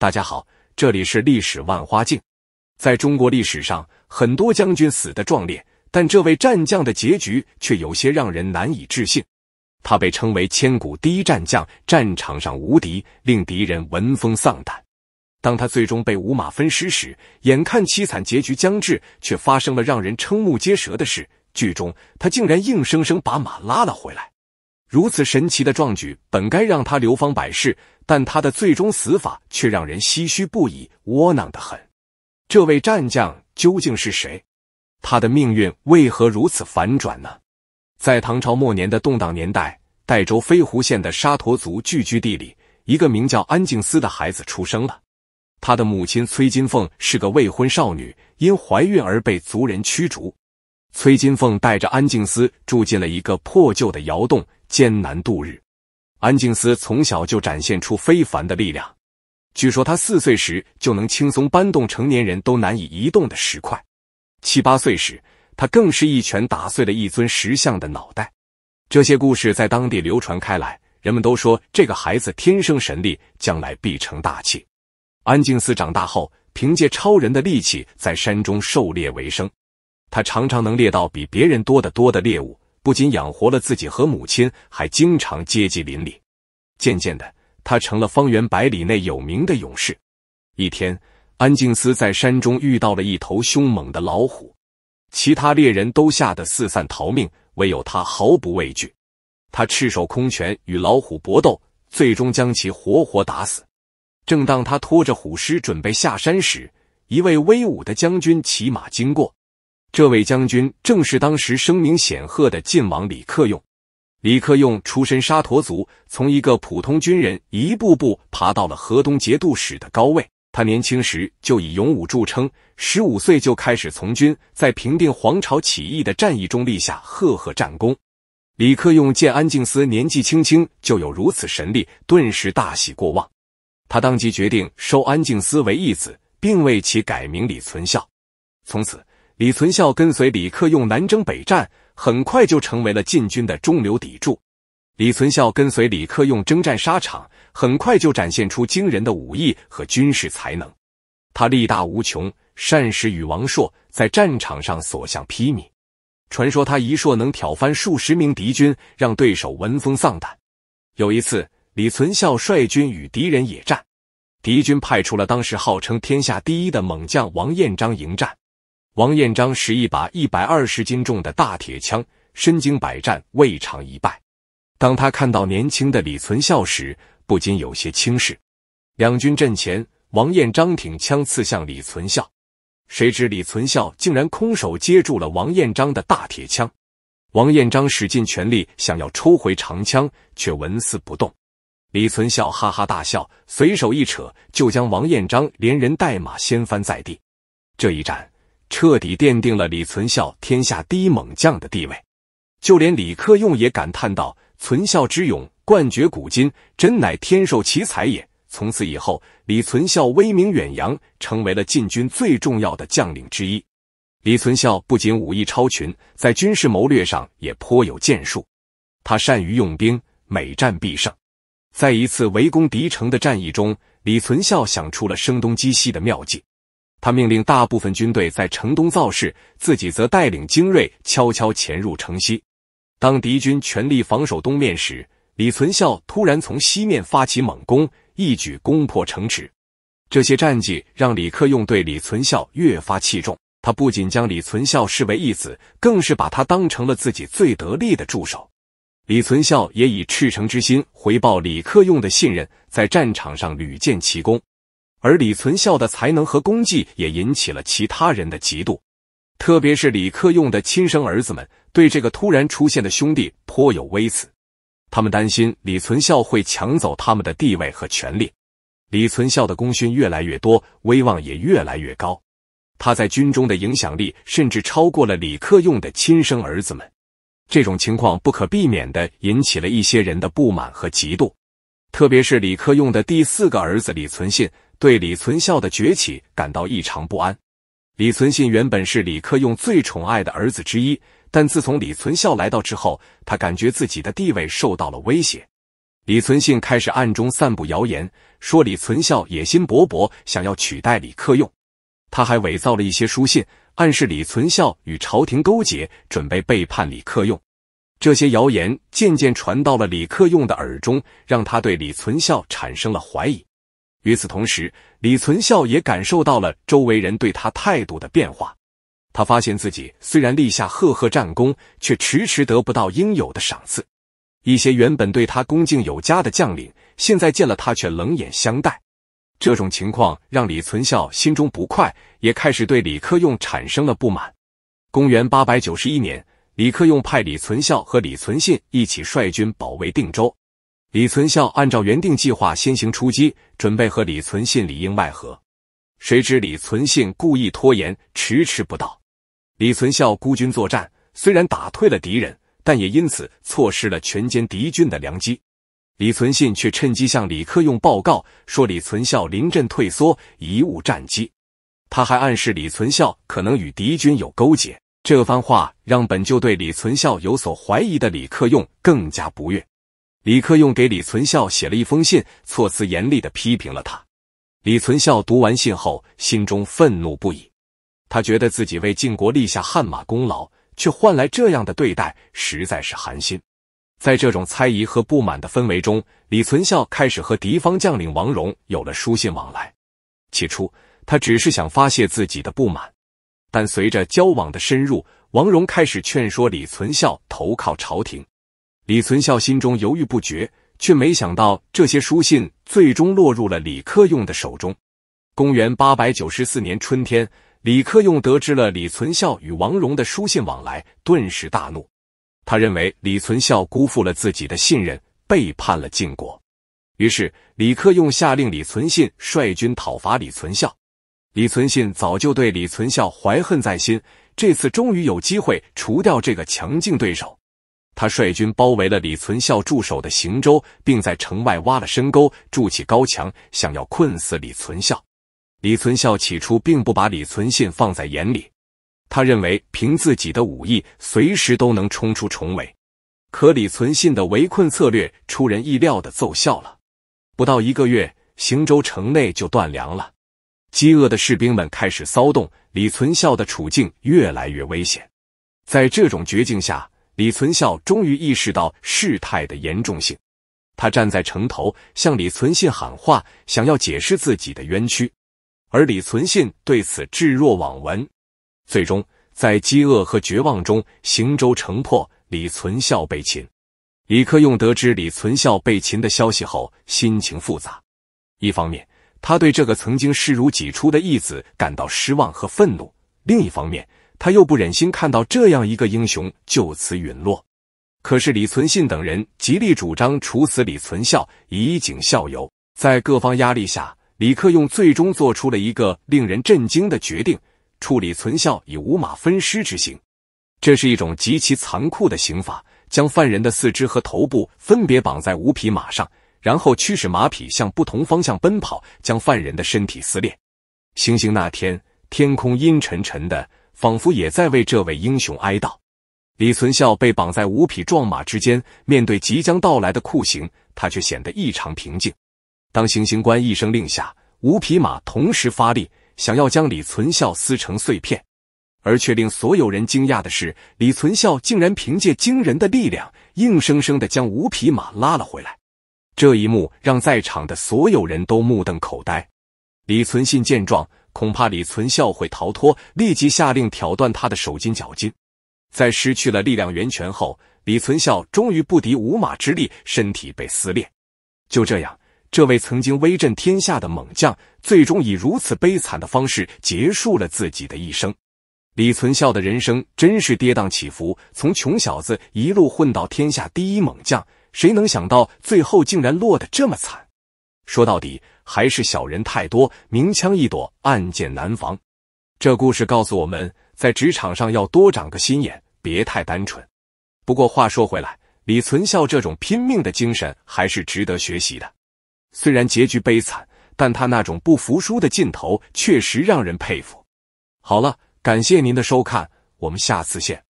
大家好，这里是历史万花镜。在中国历史上，很多将军死得壮烈，但这位战将的结局却有些让人难以置信。他被称为千古第一战将，战场上无敌，令敌人闻风丧胆。当他最终被五马分尸时，眼看凄惨结局将至，却发生了让人瞠目结舌的事。剧中，他竟然硬生生把马拉了回来。如此神奇的壮举本该让他流芳百世，但他的最终死法却让人唏嘘不已，窝囊的很。这位战将究竟是谁？他的命运为何如此反转呢？在唐朝末年的动荡年代，代州飞狐县的沙陀族聚居地里，一个名叫安静思的孩子出生了。他的母亲崔金凤是个未婚少女，因怀孕而被族人驱逐。崔金凤带着安静思住进了一个破旧的窑洞，艰难度日。安静思从小就展现出非凡的力量。据说他四岁时就能轻松搬动成年人都难以移动的石块，七八岁时他更是一拳打碎了一尊石像的脑袋。这些故事在当地流传开来，人们都说这个孩子天生神力，将来必成大器。安静思长大后，凭借超人的力气在山中狩猎为生。他常常能猎到比别人多得多的猎物，不仅养活了自己和母亲，还经常接济邻里。渐渐的，他成了方圆百里内有名的勇士。一天，安静思在山中遇到了一头凶猛的老虎，其他猎人都吓得四散逃命，唯有他毫不畏惧。他赤手空拳与老虎搏斗，最终将其活活打死。正当他拖着虎尸准备下山时，一位威武的将军骑马经过。这位将军正是当时声名显赫的晋王李克用。李克用出身沙陀族，从一个普通军人一步步爬到了河东节度使的高位。他年轻时就以勇武著称，十五岁就开始从军，在平定黄巢起义的战役中立下赫赫战功。李克用见安静思年纪轻轻就有如此神力，顿时大喜过望。他当即决定收安静思为义子，并为其改名李存孝。从此。李存孝跟随李克用南征北战，很快就成为了禁军的中流砥柱。李存孝跟随李克用征战沙场，很快就展现出惊人的武艺和军事才能。他力大无穷，善使与王朔在战场上所向披靡。传说他一硕能挑翻数十名敌军，让对手闻风丧胆。有一次，李存孝率军与敌人野战，敌军派出了当时号称天下第一的猛将王彦章迎战。王彦章使一把一百二十斤重的大铁枪，身经百战，未尝一败。当他看到年轻的李存孝时，不禁有些轻视。两军阵前，王彦章挺枪刺向李存孝，谁知李存孝竟然空手接住了王彦章的大铁枪。王彦章使尽全力想要抽回长枪，却纹丝不动。李存孝哈哈大笑，随手一扯，就将王彦章连人带马掀翻在地。这一战。彻底奠定了李存孝天下第一猛将的地位，就连李克用也感叹道：“存孝之勇，冠绝古今，真乃天授奇才也。”从此以后，李存孝威名远扬，成为了禁军最重要的将领之一。李存孝不仅武艺超群，在军事谋略上也颇有建树。他善于用兵，每战必胜。在一次围攻敌城的战役中，李存孝想出了声东击西的妙计。他命令大部分军队在城东造势，自己则带领精锐悄悄潜入城西。当敌军全力防守东面时，李存孝突然从西面发起猛攻，一举攻破城池。这些战绩让李克用对李存孝越发器重。他不仅将李存孝视为义子，更是把他当成了自己最得力的助手。李存孝也以赤诚之心回报李克用的信任，在战场上屡建奇功。而李存孝的才能和功绩也引起了其他人的嫉妒，特别是李克用的亲生儿子们对这个突然出现的兄弟颇有微词，他们担心李存孝会抢走他们的地位和权力。李存孝的功勋越来越多，威望也越来越高，他在军中的影响力甚至超过了李克用的亲生儿子们。这种情况不可避免地引起了一些人的不满和嫉妒，特别是李克用的第四个儿子李存信。对李存孝的崛起感到异常不安。李存信原本是李克用最宠爱的儿子之一，但自从李存孝来到之后，他感觉自己的地位受到了威胁。李存信开始暗中散布谣言，说李存孝野心勃勃，想要取代李克用。他还伪造了一些书信，暗示李存孝与朝廷勾结，准备背叛李克用。这些谣言渐渐传到了李克用的耳中，让他对李存孝产生了怀疑。与此同时，李存孝也感受到了周围人对他态度的变化。他发现自己虽然立下赫赫战功，却迟迟得不到应有的赏赐。一些原本对他恭敬有加的将领，现在见了他却冷眼相待。这种情况让李存孝心中不快，也开始对李克用产生了不满。公元八百九十一年，李克用派李存孝和李存信一起率军保卫定州。李存孝按照原定计划先行出击，准备和李存信里应外合。谁知李存信故意拖延，迟迟不到。李存孝孤军作战，虽然打退了敌人，但也因此错失了全歼敌军的良机。李存信却趁机向李克用报告说：“李存孝临阵退缩，贻误战机。”他还暗示李存孝可能与敌军有勾结。这番话让本就对李存孝有所怀疑的李克用更加不悦。李克用给李存孝写了一封信，措辞严厉的批评了他。李存孝读完信后，心中愤怒不已。他觉得自己为晋国立下汗马功劳，却换来这样的对待，实在是寒心。在这种猜疑和不满的氛围中，李存孝开始和敌方将领王戎有了书信往来。起初，他只是想发泄自己的不满，但随着交往的深入，王戎开始劝说李存孝投靠朝廷。李存孝心中犹豫不决，却没想到这些书信最终落入了李克用的手中。公元八百九十四年春天，李克用得知了李存孝与王荣的书信往来，顿时大怒。他认为李存孝辜负了自己的信任，背叛了晋国。于是，李克用下令李存信率军讨伐李存孝。李存信早就对李存孝怀恨在心，这次终于有机会除掉这个强劲对手。他率军包围了李存孝驻守的邢州，并在城外挖了深沟，筑起高墙，想要困死李存孝。李存孝起初并不把李存信放在眼里，他认为凭自己的武艺，随时都能冲出重围。可李存信的围困策略出人意料的奏效了，不到一个月，邢州城内就断粮了，饥饿的士兵们开始骚动，李存孝的处境越来越危险。在这种绝境下，李存孝终于意识到事态的严重性，他站在城头向李存信喊话，想要解释自己的冤屈，而李存信对此置若罔闻。最终，在饥饿和绝望中，行舟城破，李存孝被擒。李克用得知李存孝被擒的消息后，心情复杂。一方面，他对这个曾经视如己出的义子感到失望和愤怒；另一方面，他又不忍心看到这样一个英雄就此陨落，可是李存信等人极力主张处死李存孝以儆效尤。在各方压力下，李克用最终做出了一个令人震惊的决定：处李存孝以五马分尸之刑。这是一种极其残酷的刑罚，将犯人的四肢和头部分别绑在五匹马上，然后驱使马匹向不同方向奔跑，将犯人的身体撕裂。行刑那天，天空阴沉沉的。仿佛也在为这位英雄哀悼。李存孝被绑在五匹壮马之间，面对即将到来的酷刑，他却显得异常平静。当行刑官一声令下，五匹马同时发力，想要将李存孝撕成碎片，而却令所有人惊讶的是，李存孝竟然凭借惊人的力量，硬生生的将五匹马拉了回来。这一幕让在场的所有人都目瞪口呆。李存信见状。恐怕李存孝会逃脱，立即下令挑断他的手筋脚筋。在失去了力量源泉后，李存孝终于不敌五马之力，身体被撕裂。就这样，这位曾经威震天下的猛将，最终以如此悲惨的方式结束了自己的一生。李存孝的人生真是跌宕起伏，从穷小子一路混到天下第一猛将，谁能想到最后竟然落得这么惨？说到底还是小人太多，明枪易躲，暗箭难防。这故事告诉我们在职场上要多长个心眼，别太单纯。不过话说回来，李存孝这种拼命的精神还是值得学习的。虽然结局悲惨，但他那种不服输的劲头确实让人佩服。好了，感谢您的收看，我们下次见。